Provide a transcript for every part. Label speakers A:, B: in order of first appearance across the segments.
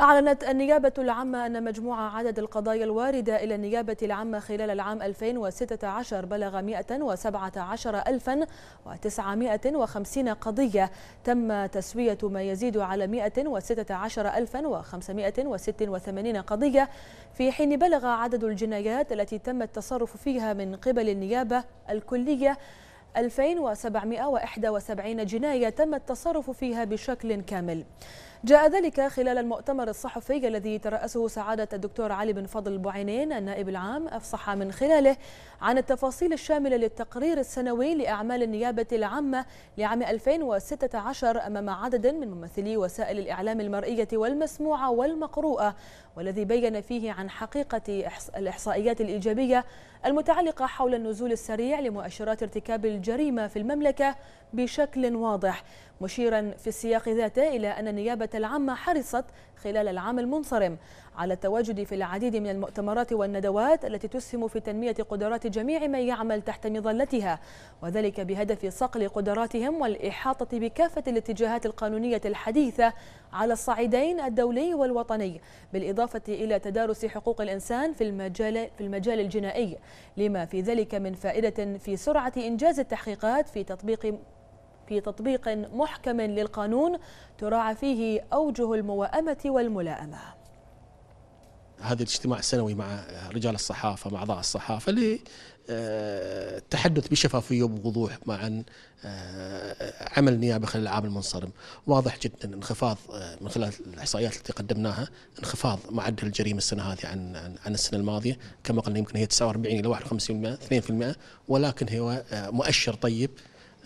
A: أعلنت النيابة العامة أن مجموع عدد القضايا الواردة إلى النيابة العامة خلال العام 2016 بلغ 117950 قضية تم تسوية ما يزيد على 116586 قضية في حين بلغ عدد الجنايات التي تم التصرف فيها من قبل النيابة الكلية 2771 جناية تم التصرف فيها بشكل كامل جاء ذلك خلال المؤتمر الصحفي الذي ترأسه سعادة الدكتور علي بن فضل البعينين النائب العام أفصح من خلاله عن التفاصيل الشاملة للتقرير السنوي لأعمال النيابة العامة لعام 2016 أمام عدد من ممثلي وسائل الإعلام المرئية والمسموعة والمقروءة والذي بين فيه عن حقيقة الإحصائيات الإيجابية المتعلقة حول النزول السريع لمؤشرات ارتكاب الجريمة في المملكة بشكل واضح مشيرا في السياق ذاته إلى أن النيابة العامة حرصت خلال العام المنصرم على التواجد في العديد من المؤتمرات والندوات التي تسهم في تنمية قدرات جميع من يعمل تحت مظلتها وذلك بهدف صقل قدراتهم والإحاطة بكافة الاتجاهات القانونية الحديثة على الصعيدين الدولي والوطني بالإضافة إلى تدارس حقوق الإنسان في المجال, في المجال الجنائي لما في ذلك من فائدة في سرعة إنجاز التحقيقات في تطبيق في تطبيق محكم للقانون تراعى فيه أوجه الموائمة والملائمة
B: هذا الاجتماع السنوي مع رجال الصحافه مع اعضاء الصحافه للتحدث آه، بشفافيه وبوضوح مع آه، عمل النيابه خلال العام المنصرم، واضح جدا انخفاض آه، من خلال الاحصائيات التي قدمناها انخفاض معدل الجريمه السنه هذه عن عن السنه الماضيه، كما قلنا يمكن هي 49 الى 51% 2% ولكن هو مؤشر طيب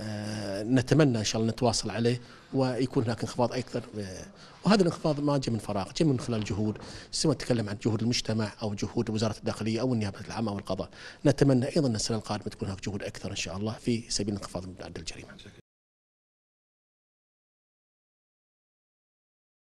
B: آه، نتمنى ان شاء الله نتواصل عليه ويكون هناك انخفاض اكثر آه، وهذا الانخفاض ما جاء من فراغ، جاء من خلال جهود سواء تكلم عن جهود المجتمع او جهود وزاره الداخليه او النيابه العامه او القضاء نتمنى ايضا ان السنه القادمه تكون هناك جهود اكثر ان شاء الله في سبيل انخفاض معدل الجريمه.